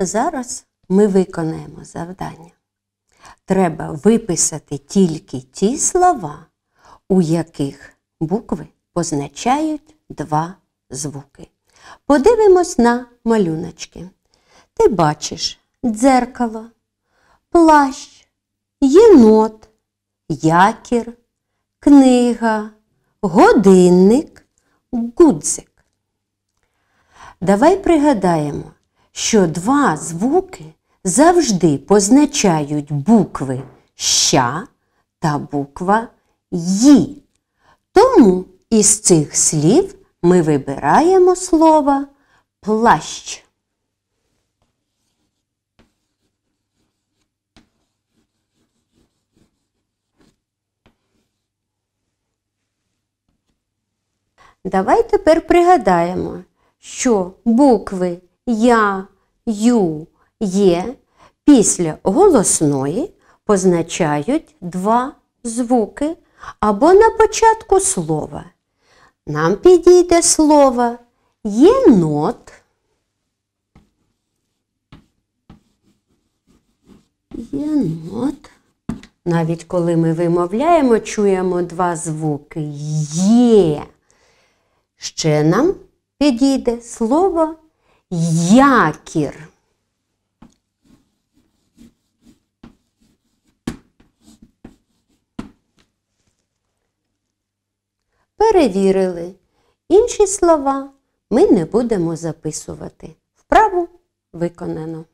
Зараз ми виконаємо завдання. Треба виписати тільки ті слова, у яких букви позначають два звуки. Подивимось на малюночки. Ти бачиш дзеркало, плащ, єнот, якір, книга, годинник, гудзик. Давай пригадаємо, що два звуки завжди позначають букви ща та буква Ї. Тому із цих слів ми вибираємо слово плащ. Давай тепер пригадаємо, що букви я, ю, є після голосної позначають два звуки або на початку слова. Нам підійде слово єнот. Єнот. Навіть коли ми вимовляємо, чуємо два звуки є. Ще нам підійде слово якір. Перевірили. Інші слова ми не будемо записувати. Вправу виконано.